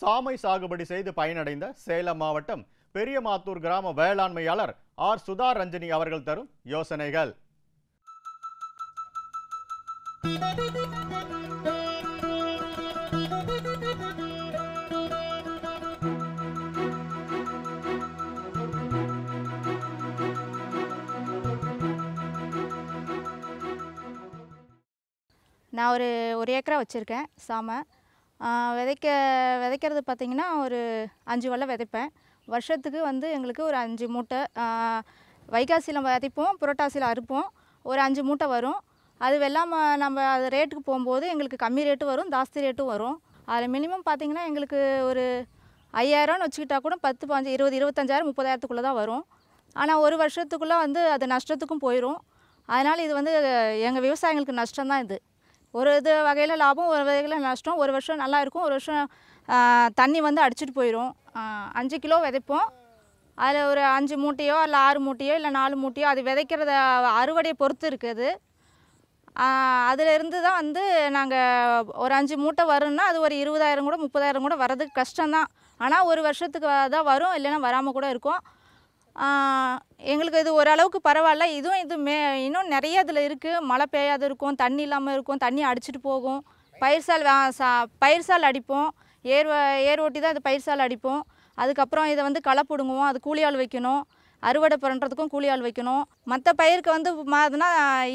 சாமை சாகுபடி செய்து பயனடைந்த சேலம் மாவட்டம் பெரியமாத்தூர் கிராம வேளாண்மையாளர் ஆர் சுதா ரஞ்சனி அவர்கள் தரும் யோசனைகள் Thank you. நான் ஒரு ஒரு ஏக்கரா வச்சுருக்கேன் சாமை விதைக்க விதைக்கிறது பார்த்திங்கன்னா ஒரு அஞ்சு வலை விதைப்பேன் வருஷத்துக்கு வந்து எங்களுக்கு ஒரு அஞ்சு மூட்டை வைகாசியில் விதைப்போம் புரோட்டாசியில் அறுப்போம் ஒரு அஞ்சு மூட்டை வரும் அது வெள்ளாம நம்ம அது ரேட்டுக்கு போகும்போது எங்களுக்கு கம்மி ரேட்டு வரும் ஜாஸ்தி ரேட்டும் வரும் அதில் மினிமம் பார்த்திங்கன்னா எங்களுக்கு ஒரு ஐயாயிரம்னு வச்சுக்கிட்டா கூட பத்து பாஞ்சு இருபது இருபத்தஞ்சாயிரம் முப்பதாயிரத்துக்குள்ளே தான் வரும் ஆனால் ஒரு வருஷத்துக்குள்ளே வந்து அது நஷ்டத்துக்கும் போயிடும் அதனால் இது வந்து எங்கள் விவசாயிகளுக்கு நஷ்டம் தான் இது ஒரு இது வகையில் லாபம் ஒரு வகையில் நஷ்டம் ஒரு வருஷம் நல்லா இருக்கும் ஒரு வருஷம் தண்ணி வந்து அடிச்சிட்டு போயிடும் அஞ்சு கிலோ விதைப்போம் அதில் ஒரு அஞ்சு மூட்டையோ இல்லை ஆறு மூட்டையோ இல்லை நாலு மூட்டையோ அது விதைக்கிறத அறுவடையை பொறுத்து இருக்குது அதிலிருந்து தான் வந்து நாங்கள் ஒரு அஞ்சு மூட்டை வரும்னா அது ஒரு இருபதாயிரம் கூட முப்பதாயிரம் கூட வர்றதுக்கு கஷ்டம்தான் ஆனால் ஒரு வருஷத்துக்கு தான் வரும் இல்லைன்னா வராமல் கூட இருக்கும் எங்களுக்கு இது ஓரளவுக்கு பரவாயில்ல இதுவும் இது மே இன்னும் நிறைய இதில் இருக்குது மழை பெய்யாது இருக்கும் தண்ணி இல்லாமல் இருக்கும் தண்ணி அடிச்சிட்டு போகும் பயிர் சால் சா பயிர் சால் அடிப்போம் ஏர் ஏர் ஓட்டி தான் அது பயிர் சால் அடிப்போம் அதுக்கப்புறம் இதை வந்து களை பிடுங்குவோம் அது கூலி ஆள் வைக்கணும் அறுவடை பண்ணுறதுக்கும் கூலி ஆள் வைக்கணும் மற்ற பயிருக்கு வந்து மாதுனா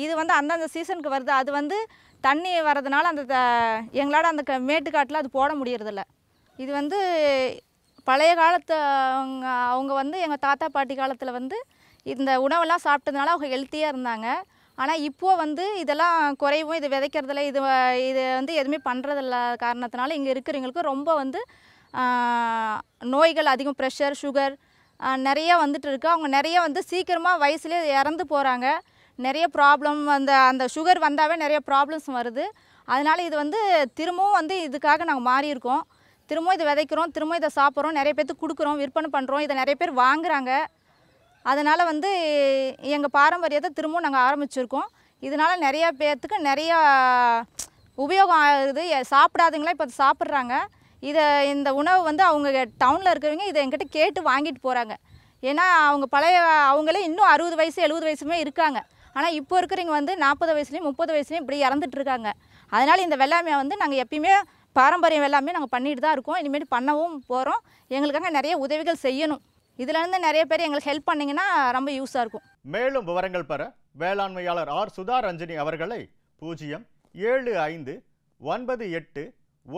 இது வந்து அந்தந்த சீசனுக்கு வருது அது வந்து தண்ணி வர்றதுனால அந்த எங்களால் அந்த மேட்டுக்காட்டில் அது போட முடியறதில்ல இது வந்து பழைய காலத்து அவங்க அவங்க வந்து எங்கள் தாத்தா பாட்டி காலத்தில் வந்து இந்த உணவெல்லாம் சாப்பிட்டதுனால அவங்க ஹெல்த்தியாக இருந்தாங்க ஆனால் இப்போது வந்து இதெல்லாம் குறைவும் இது விதைக்கிறதில்ல இது இது வந்து எதுவுமே பண்ணுறதில்ல காரணத்தினால இங்கே இருக்கிறவங்களுக்கு ரொம்ப வந்து நோய்கள் அதிகம் ப்ரெஷர் சுகர் நிறையா வந்துட்டு இருக்கு அவங்க நிறைய வந்து சீக்கிரமாக வயசுலேயே இறந்து போகிறாங்க நிறைய ப்ராப்ளம் அந்த அந்த சுகர் வந்தாவே நிறைய ப்ராப்ளம்ஸ் வருது அதனால் இது வந்து திரும்பவும் வந்து இதுக்காக நாங்கள் மாறியிருக்கோம் திரும்பவும் இதை விதைக்கிறோம் திரும்ப இதை சாப்பிட்றோம் நிறைய பேர்த்துக்கு கொடுக்குறோம் விற்பனை பண்ணுறோம் இதை நிறைய பேர் வாங்குகிறாங்க அதனால் வந்து எங்கள் பாரம்பரியத்தை திரும்பவும் நாங்கள் ஆரம்பிச்சிருக்கோம் இதனால் நிறையா பேர்த்துக்கு நிறையா உபயோகம் ஆகுது சாப்பிடாதவங்களே இப்போ சாப்பிட்றாங்க இதை இந்த உணவு வந்து அவங்க டவுனில் இருக்கிறவங்க இதை என்கிட்ட கேட்டு வாங்கிட்டு போகிறாங்க ஏன்னா அவங்க பழைய அவங்களே இன்னும் அறுபது வயசு எழுபது வயசுமே இருக்காங்க ஆனால் இப்போ இருக்கிறவங்க வந்து நாற்பது வயசுலேயும் முப்பது வயசுலேயும் இப்படி இறந்துட்டுருக்காங்க அதனால் இந்த வெள்ளாமையை வந்து நாங்கள் எப்பயுமே பாரம்பரியம் எல்லாமே நாங்கள் பண்ணிட்டு தான் இருக்கோம் இனிமேல் பண்ணவும் போகிறோம் எங்களுக்காக நிறைய உதவிகள் செய்யணும் இதிலேருந்து நிறைய பேர் எங்களுக்கு ஹெல்ப் பண்ணிங்கன்னா ரொம்ப யூஸாக இருக்கும் மேலும் விவரங்கள் பெற வேளாண்மையாளர் ஆர் சுதா ரஞ்சனி அவர்களை பூஜ்ஜியம் ஏழு ஐந்து ஒன்பது எட்டு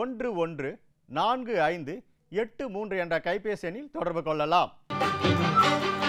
ஒன்று ஒன்று நான்கு ஐந்து எட்டு மூன்று என்ற கைபேசி எண்ணில் தொடர்பு கொள்ளலாம்